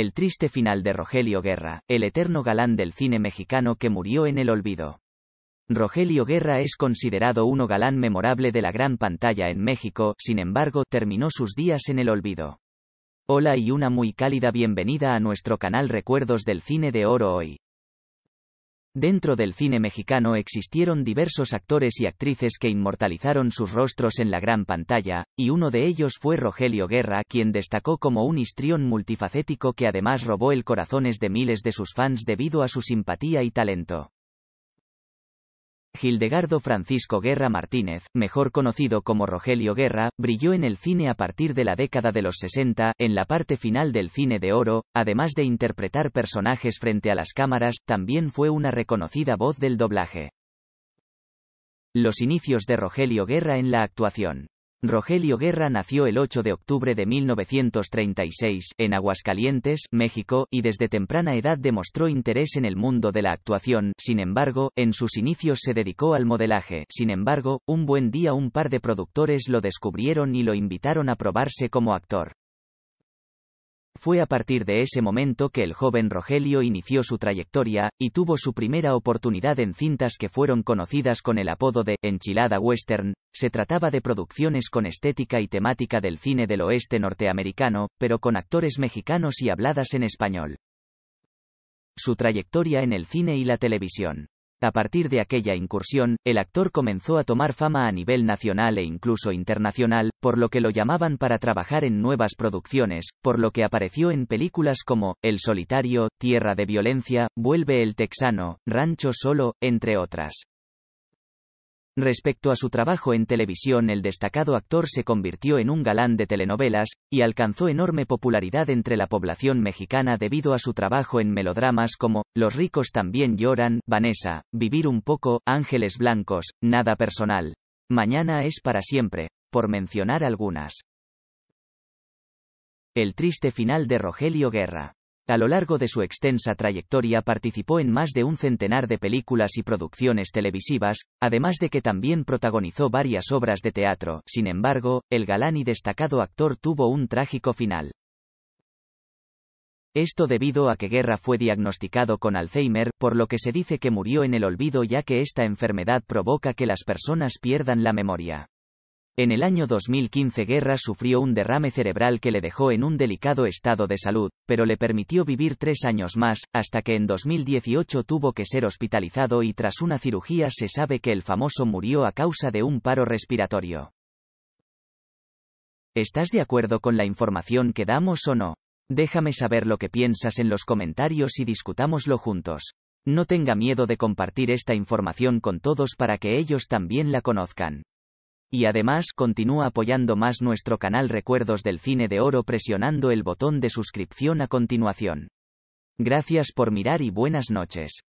El triste final de Rogelio Guerra, el eterno galán del cine mexicano que murió en el olvido. Rogelio Guerra es considerado uno galán memorable de la gran pantalla en México, sin embargo, terminó sus días en el olvido. Hola y una muy cálida bienvenida a nuestro canal Recuerdos del Cine de Oro hoy. Dentro del cine mexicano existieron diversos actores y actrices que inmortalizaron sus rostros en la gran pantalla, y uno de ellos fue Rogelio Guerra, quien destacó como un histrión multifacético que además robó el corazones de miles de sus fans debido a su simpatía y talento. Gildegardo Francisco Guerra Martínez, mejor conocido como Rogelio Guerra, brilló en el cine a partir de la década de los 60, en la parte final del cine de oro, además de interpretar personajes frente a las cámaras, también fue una reconocida voz del doblaje. Los inicios de Rogelio Guerra en la actuación. Rogelio Guerra nació el 8 de octubre de 1936 en Aguascalientes, México, y desde temprana edad demostró interés en el mundo de la actuación, sin embargo, en sus inicios se dedicó al modelaje, sin embargo, un buen día un par de productores lo descubrieron y lo invitaron a probarse como actor. Fue a partir de ese momento que el joven Rogelio inició su trayectoria, y tuvo su primera oportunidad en cintas que fueron conocidas con el apodo de Enchilada Western. Se trataba de producciones con estética y temática del cine del oeste norteamericano, pero con actores mexicanos y habladas en español. Su trayectoria en el cine y la televisión. A partir de aquella incursión, el actor comenzó a tomar fama a nivel nacional e incluso internacional, por lo que lo llamaban para trabajar en nuevas producciones, por lo que apareció en películas como El Solitario, Tierra de Violencia, Vuelve el Texano, Rancho Solo, entre otras. Respecto a su trabajo en televisión, el destacado actor se convirtió en un galán de telenovelas, y alcanzó enorme popularidad entre la población mexicana debido a su trabajo en melodramas como Los ricos también lloran, Vanessa, Vivir un poco, Ángeles Blancos, Nada Personal. Mañana es para siempre, por mencionar algunas. El triste final de Rogelio Guerra. A lo largo de su extensa trayectoria participó en más de un centenar de películas y producciones televisivas, además de que también protagonizó varias obras de teatro. Sin embargo, el galán y destacado actor tuvo un trágico final. Esto debido a que Guerra fue diagnosticado con Alzheimer, por lo que se dice que murió en el olvido ya que esta enfermedad provoca que las personas pierdan la memoria. En el año 2015 Guerra sufrió un derrame cerebral que le dejó en un delicado estado de salud, pero le permitió vivir tres años más, hasta que en 2018 tuvo que ser hospitalizado y tras una cirugía se sabe que el famoso murió a causa de un paro respiratorio. ¿Estás de acuerdo con la información que damos o no? Déjame saber lo que piensas en los comentarios y discutámoslo juntos. No tenga miedo de compartir esta información con todos para que ellos también la conozcan. Y además continúa apoyando más nuestro canal Recuerdos del Cine de Oro presionando el botón de suscripción a continuación. Gracias por mirar y buenas noches.